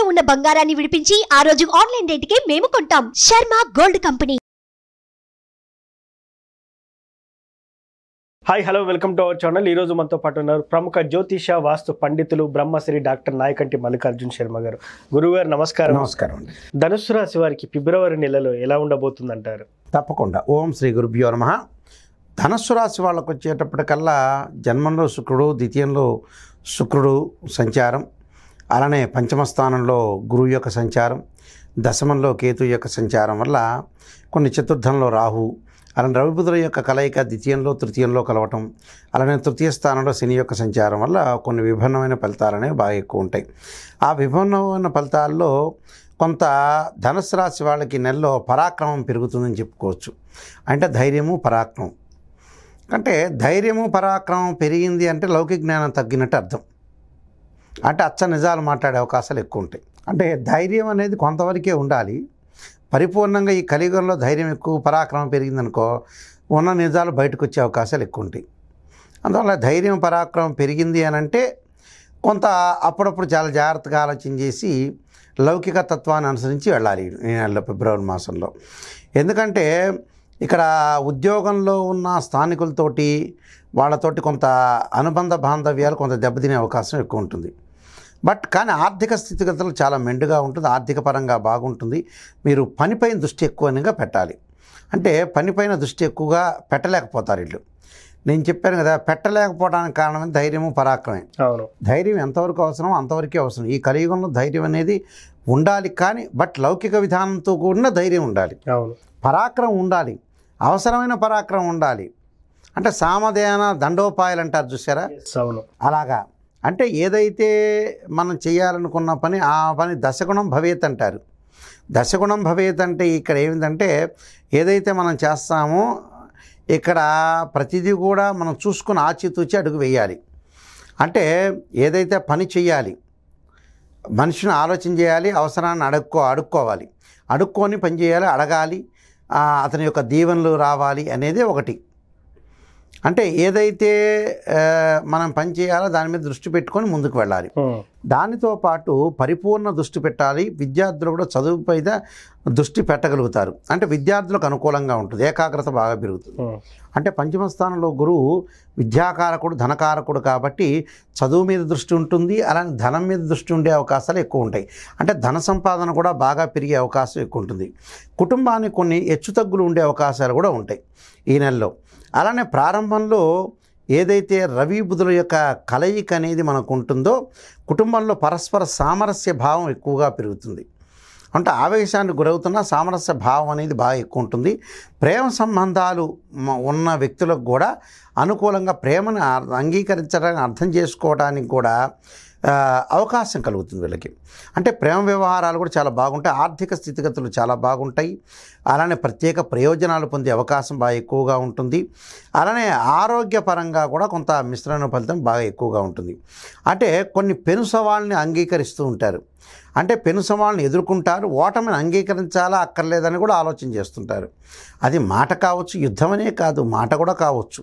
తాకట్టులో ఉన్న బంగారాన్ని విడిపించి ఆ రోజు ఆన్లైన్ కి మేము కొంటాం Sharma gold company hi hello welcome to our channel ఈరోజు మనతో పాటు ఉన్నారు ప్రముఖ జ్యోతిష వాస్తు పండితులు బ్రహ్మశ్రీ డాక్టర్ నాయకంటి మల్లికార్జున్ శర్మ గారు గురువుగారు నమస్కారం నమస్కారం అండి ధనుసు రాశి వారికి ఫిబ్రవరి నెలలో ఎలా ఉండబోతుంది అంటారు తప్పకుండా ఓం శ్రీ గురుభ్యో నమ ధనస్సు రాశి వాళ్ళకు వచ్చేటప్పటికల్లా జన్మంలో శుక్రుడు ద్వితీయంలో శుక్రుడు సంచారం అలానే పంచమ స్థానంలో గురువు యొక్క సంచారం దశమంలో కేతు యొక్క సంచారం వల్ల కొన్ని చతుర్థంలో రాహు అలానే రవిబుధుల యొక్క కలయిక ద్వితీయంలో తృతీయంలో కలవటం అలానే తృతీయ స్థానంలో శని యొక్క సంచారం వల్ల కొన్ని విభిన్నమైన ఫలితాలు అనేవి బాగా ఎక్కువ ఉంటాయి ఆ విభిన్నమైన ఫలితాల్లో కొంత ధనుసు రాశి వాళ్ళకి నెలలో పరాక్రమం పెరుగుతుందని చెప్పుకోవచ్చు అంటే ధైర్యము పరాక్రమం అంటే ధైర్యము పరాక్రమం పెరిగింది అంటే లౌకిక జ్ఞానం తగ్గినట్టు అర్థం అంటే అచ్చ నిజాలు మాట్లాడే అవకాశాలు ఎక్కువ ఉంటాయి అంటే ధైర్యం అనేది కొంతవరకే ఉండాలి పరిపూర్ణంగా ఈ కలియుగంలో ధైర్యం ఎక్కువ పరాక్రమం పెరిగిందనుకో ఉన్న నిజాలు బయటకు వచ్చే అవకాశాలు ఎక్కువ ఉంటాయి అందువల్ల ధైర్యం పరాక్రమం పెరిగింది అని అంటే కొంత అప్పుడప్పుడు చాలా జాగ్రత్తగా ఆలోచన చేసి లౌకిక తత్వాన్ని అనుసరించి వెళ్ళాలి ఈ నెలలో ఫిబ్రవరి మాసంలో ఎందుకంటే ఇక్కడ ఉద్యోగంలో ఉన్న స్థానికులతోటి వాళ్ళతోటి కొంత అనుబంధ బాంధవ్యాలు కొంత దెబ్బతినే అవకాశం ఎక్కువ ఉంటుంది బట్ కానీ ఆర్థిక స్థితిగతులు చాలా మెండుగా ఉంటుంది ఆర్థిక పరంగా బాగుంటుంది మీరు పనిపైన దృష్టి ఎక్కువగా పెట్టాలి అంటే పనిపైన దృష్టి ఎక్కువగా పెట్టలేకపోతారు వీళ్ళు నేను చెప్పాను కదా పెట్టలేకపోవడానికి కారణం ధైర్యము పరాక్రమే ధైర్యం ఎంతవరకు అవసరం అంతవరకే అవసరం ఈ కలియుగంలో ధైర్యం అనేది ఉండాలి కానీ బట్ లౌకిక విధానంతో కూడిన ధైర్యం ఉండాలి పరాక్రమం ఉండాలి అవసరమైన పరాక్రమం ఉండాలి అంటే సామధేన దండోపాయాలు అంటారు చూసారా అలాగా అంటే ఏదైతే మనం చేయాలనుకున్న పని ఆ పని దశగుణం భవేత్ అంటారు దశగుణం భవేత్ అంటే ఇక్కడ ఏమిటంటే ఏదైతే మనం చేస్తామో ఇక్కడ ప్రతిదీ కూడా మనం చూసుకుని ఆచితూచి అడుగు వేయాలి అంటే ఏదైతే పని చేయాలి మనిషిని ఆలోచన చేయాలి అవసరాన్ని అడుక్కో అడుక్కోవాలి అడుక్కొని పని చేయాలి అడగాలి అతని యొక్క దీవెనలు రావాలి అనేది ఒకటి అంటే ఏదైతే మనం పని చేయాలో దాని మీద దృష్టి పెట్టుకొని ముందుకు వెళ్ళాలి దానితో పాటు పరిపూర్ణ దృష్టి పెట్టాలి విద్యార్థులు కూడా చదువు పైన దృష్టి పెట్టగలుగుతారు అంటే విద్యార్థులకు అనుకూలంగా ఉంటుంది ఏకాగ్రత బాగా పెరుగుతుంది అంటే పంచమ స్థానంలో గురువు విద్యాకారకుడు ధనకారకుడు కాబట్టి చదువు మీద దృష్టి ఉంటుంది అలానే ధనం మీద దృష్టి ఉండే అవకాశాలు ఎక్కువ ఉంటాయి అంటే ధన సంపాదన కూడా బాగా పెరిగే అవకాశం ఎక్కువ ఉంటుంది కుటుంబానికి కొన్ని హెచ్చుతగ్గులు ఉండే అవకాశాలు కూడా ఉంటాయి ఈ నెలలో అలానే ప్రారంభంలో ఏదైతే రవి బుధుల యొక్క కలయిక అనేది మనకు ఉంటుందో కుటుంబంలో పరస్పర సామరస్య భావం ఎక్కువగా పెరుగుతుంది అంటే ఆవేశానికి గురవుతున్న సామరస్య భావం అనేది బాగా ఎక్కువ ఉంటుంది ప్రేమ సంబంధాలు ఉన్న వ్యక్తులకు కూడా అనుకూలంగా ప్రేమను అంగీకరించడానికి అర్థం చేసుకోవడానికి కూడా అవకాశం కలుగుతుంది వీళ్ళకి అంటే ప్రేమ వ్యవహారాలు కూడా చాలా బాగుంటాయి ఆర్థిక స్థితిగతులు చాలా బాగుంటాయి అలానే ప్రత్యేక ప్రయోజనాలు పొందే అవకాశం బాగా ఎక్కువగా ఉంటుంది అలానే ఆరోగ్యపరంగా కూడా కొంత మిశ్రమ ఫలితం బాగా ఎక్కువగా ఉంటుంది అంటే కొన్ని పెను సవాళ్ళని అంగీకరిస్తూ ఉంటారు అంటే పెను సవాళ్ళని ఎదుర్కొంటారు ఓటమిని అంగీకరించాలా అక్కర్లేదని కూడా ఆలోచన చేస్తుంటారు అది మాట కావచ్చు యుద్ధమనే కాదు మాట కూడా కావచ్చు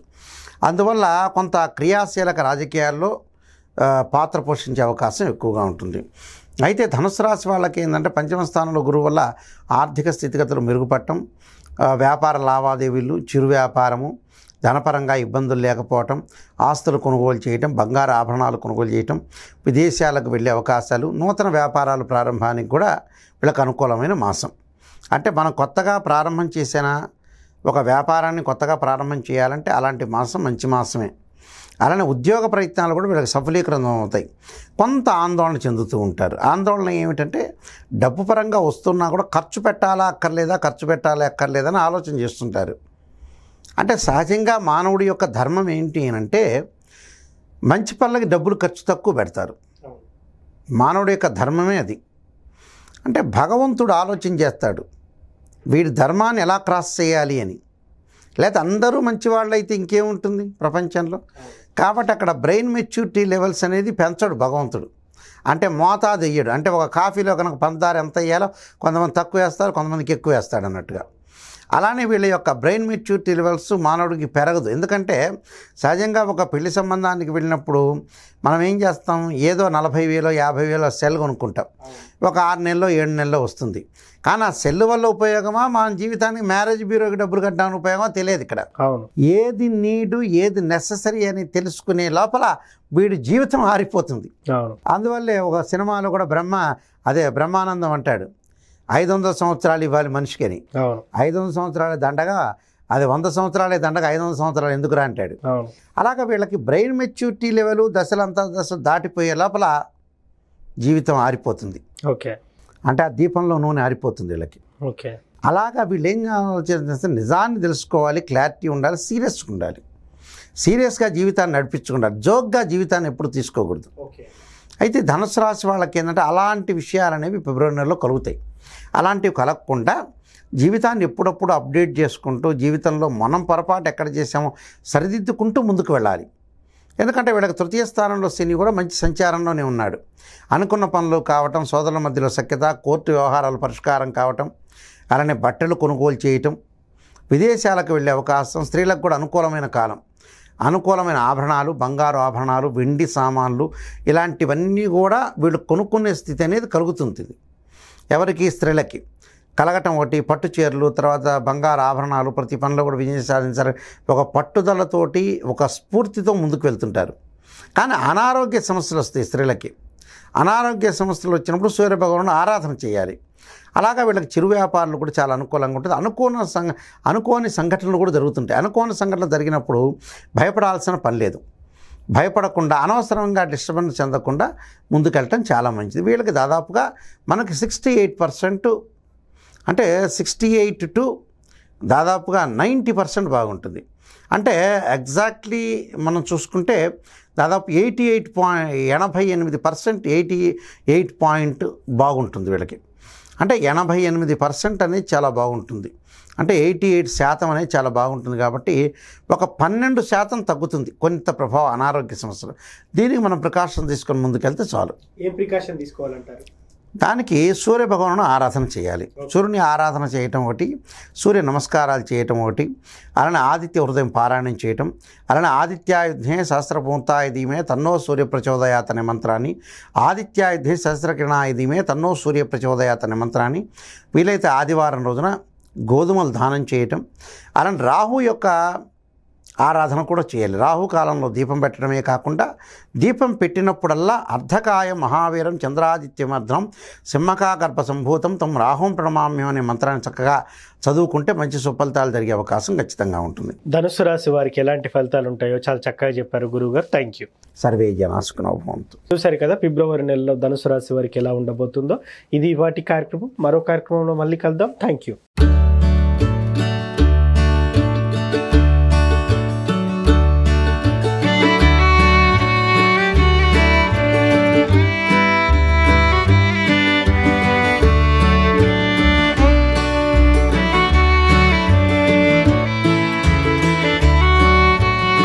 అందువల్ల కొంత క్రియాశీలక రాజకీయాల్లో పాత్ర పోషించే అవకాశం ఎక్కువగా ఉంటుంది అయితే ధనుసు రాశి వాళ్ళకి ఏంటంటే పంచమ స్థానంలో గురువు వల్ల ఆర్థిక స్థితిగతులు మెరుగుపడటం వ్యాపార లావాదేవీలు చిరు వ్యాపారము ధనపరంగా ఇబ్బందులు లేకపోవటం ఆస్తులు కొనుగోలు చేయటం బంగారు ఆభరణాలు కొనుగోలు చేయటం విదేశాలకు వెళ్ళే అవకాశాలు నూతన వ్యాపారాలు ప్రారంభానికి కూడా వీళ్ళకి అనుకూలమైన మాసం అంటే మనం కొత్తగా ప్రారంభం చేసిన ఒక వ్యాపారాన్ని కొత్తగా ప్రారంభం చేయాలంటే అలాంటి మాసం మంచి మాసమే అలానే ఉద్యోగ ప్రయత్నాలు కూడా వీళ్ళకి సఫలీకృతం అవుతాయి కొంత ఆందోళన చెందుతూ ఉంటారు ఆందోళన ఏమిటంటే డబ్బు పరంగా వస్తున్నా కూడా ఖర్చు పెట్టాలా అక్కర్లేదా ఖర్చు పెట్టాలా అక్కర్లేదని ఆలోచన చేస్తుంటారు అంటే సహజంగా మానవుడి యొక్క ధర్మం ఏంటి అంటే మంచి పనులకి డబ్బులు ఖర్చు తక్కువ పెడతారు మానవుడి యొక్క ధర్మమే అది అంటే భగవంతుడు ఆలోచన చేస్తాడు వీడి ధర్మాన్ని ఎలా క్రాస్ చేయాలి అని లేకపోతే అందరూ అయితే ఇంకేముంటుంది ప్రపంచంలో కాబట్టి అక్కడ బ్రెయిన్ మెచ్యూరిటీ లెవెల్స్ అనేది పెంచడు భగవంతుడు అంటే మోతాదు వేయడు అంటే ఒక కాఫీలో కనుక పంచదార ఎంత వేయాలో కొంతమంది తక్కువ వేస్తారు కొంతమందికి ఎక్కువ వేస్తాడు అన్నట్టుగా అలానే వీళ్ళ యొక్క బ్రెయిన్ మెచ్యూరిటీ లెవెల్స్ మానవుడికి పెరగదు ఎందుకంటే సహజంగా ఒక పెళ్లి సంబంధానికి వెళ్ళినప్పుడు మనం ఏం చేస్తాం ఏదో నలభై వేలో యాభై వేలో సెల్ కొనుక్కుంటాం ఒక ఆరు నెలలో ఏడు నెలలో వస్తుంది కానీ ఆ సెల్ వల్ల ఉపయోగమా మన జీవితానికి మ్యారేజ్ బ్యూరోకి డబ్బులు కట్టడానికి ఉపయోగమా తెలియదు ఇక్కడ ఏది నీడు ఏది నెససరీ అని తెలుసుకునే లోపల వీడి జీవితం ఆరిపోతుంది అందువల్లే ఒక సినిమాలో కూడా బ్రహ్మ అదే బ్రహ్మానందం అంటాడు ఐదు వందల సంవత్సరాలు ఇవ్వాలి మనిషికి అని ఐదు వందల సంవత్సరాల దండగా అది వంద సంవత్సరాలే దండగా ఐదు వందల సంవత్సరాలు రా అంటాడు అలాగ వీళ్ళకి బ్రెయిన్ మెచ్యూరిటీ లెవెల్ దశలంతా దశలు దాటిపోయే లోపల జీవితం ఆరిపోతుంది ఓకే అంటే ఆ దీపంలో నూనె ఆరిపోతుంది వీళ్ళకి ఓకే అలాగా వీళ్ళు ఏం చేస్తే నిజాన్ని తెలుసుకోవాలి క్లారిటీ ఉండాలి సీరియస్గా ఉండాలి సీరియస్గా జీవితాన్ని నడిపించుకుంటారు జోక్గా జీవితాన్ని ఎప్పుడు తీసుకోకూడదు అయితే ధనుసు రాశి వాళ్ళకి ఏంటంటే అలాంటి విషయాలు అనేవి ఫిబ్రవరి నెలలో కలుగుతాయి అలాంటివి కలగకుండా జీవితాన్ని ఎప్పుడప్పుడు అప్డేట్ చేసుకుంటూ జీవితంలో మనం పొరపాటు ఎక్కడ చేసామో సరిదిద్దుకుంటూ ముందుకు వెళ్ళాలి ఎందుకంటే వీళ్ళకి తృతీయ స్థానంలో శని కూడా మంచి సంచారంలోనే ఉన్నాడు అనుకున్న పనులు కావటం సోదరుల మధ్యలో సఖ్యత కోర్టు వ్యవహారాలు పరిష్కారం కావటం అలానే బట్టలు కొనుగోలు చేయటం విదేశాలకు వెళ్ళే అవకాశం స్త్రీలకు కూడా అనుకూలమైన కాలం అనుకూలమైన ఆభరణాలు బంగారు ఆభరణాలు వెండి సామాన్లు ఇలాంటివన్నీ కూడా వీళ్ళు కొనుక్కునే స్థితి అనేది కలుగుతుంది ఎవరికి స్త్రీలకి కలగటం ఒకటి పట్టు చీరలు తర్వాత బంగారు ఆభరణాలు ప్రతి పనిలో కూడా విజయం సాధించారు ఒక పట్టుదలతోటి ఒక స్ఫూర్తితో ముందుకు వెళ్తుంటారు కానీ అనారోగ్య సమస్యలు వస్తాయి స్త్రీలకి అనారోగ్య సమస్యలు వచ్చినప్పుడు సూర్యభగవాను ఆరాధన చేయాలి అలాగా వీళ్ళకి చిరు వ్యాపారులు కూడా చాలా అనుకూలంగా ఉంటుంది అనుకోని సంఘ అనుకోని సంఘటనలు కూడా జరుగుతుంటాయి అనుకోని సంఘటనలు జరిగినప్పుడు భయపడాల్సిన పని లేదు భయపడకుండా అనవసరంగా డిస్టర్బెన్స్ చెందకుండా ముందుకెళ్ళటం చాలా మంచిది వీళ్ళకి దాదాపుగా మనకి సిక్స్టీ ఎయిట్ పర్సెంట్ అంటే సిక్స్టీ ఎయిట్ టు దాదాపుగా నైంటీ పర్సెంట్ బాగుంటుంది అంటే ఎగ్జాక్ట్లీ మనం చూసుకుంటే దాదాపు ఎయిటీ ఎయిట్ పాయింట్ ఎనభై ఎనిమిది పర్సెంట్ ఎయిటీ ఎయిట్ పాయింట్ బాగుంటుంది వీళ్ళకి అంటే ఎనభై ఎనిమిది పర్సెంట్ అనేది చాలా బాగుంటుంది అంటే ఎయిటీ ఎయిట్ శాతం అనేది చాలా బాగుంటుంది కాబట్టి ఒక పన్నెండు శాతం తగ్గుతుంది కొంత ప్రభావం అనారోగ్య సమస్యలు దీనికి మనం ప్రికాషన్ తీసుకొని ముందుకెళ్తే చాలు ఏ ప్రికాషన్ తీసుకోవాలంటారు దానికి సూర్య భగవాను ఆరాధన చేయాలి సూర్యుని ఆరాధన చేయటం ఒకటి సూర్య నమస్కారాలు చేయటం ఒకటి అలానే ఆదిత్య హృదయం పారాయణం చేయటం అలానే ఆదిత్యాయుధ్యే సహస్రపూర్తాయ దీమే తన్నో సూర్య ప్రచోదయాత్ అనే మంత్రాన్ని ఆదిత్యాయుధ్యే సహస్రకిరణాయ దీమే తన్నో సూర్య ప్రచోదయాత్ అనే మంత్రాన్ని వీలైతే ఆదివారం రోజున గోధుమలు దానం చేయటం అలానే రాహు యొక్క ఆరాధన కూడా చేయాలి రాహుకాలంలో దీపం పెట్టడమే కాకుండా దీపం పెట్టినప్పుడల్లా అర్ధకాయ మహావీరం చంద్రాదిత్యమర్ధనం సింహకాగర్భ సంభూతం తమ రాహుం ప్రణమామ్యం అనే మంత్రాన్ని చక్కగా చదువుకుంటే మంచి సుఫలితాలు జరిగే అవకాశం ఖచ్చితంగా ఉంటుంది ధనుసు రాశి వారికి ఎలాంటి ఫలితాలు ఉంటాయో చాలా చక్కగా చెప్పారు గురువుగారు థ్యాంక్ యూ సర్వే జనాసుకునోభవంతు చూసారు కదా ఫిబ్రవరి నెలలో ధనుసు రాశి వారికి ఎలా ఉండబోతుందో ఇది వాటి కార్యక్రమం మరో కార్యక్రమంలో మళ్ళీ కలుద్దాం థ్యాంక్ యూ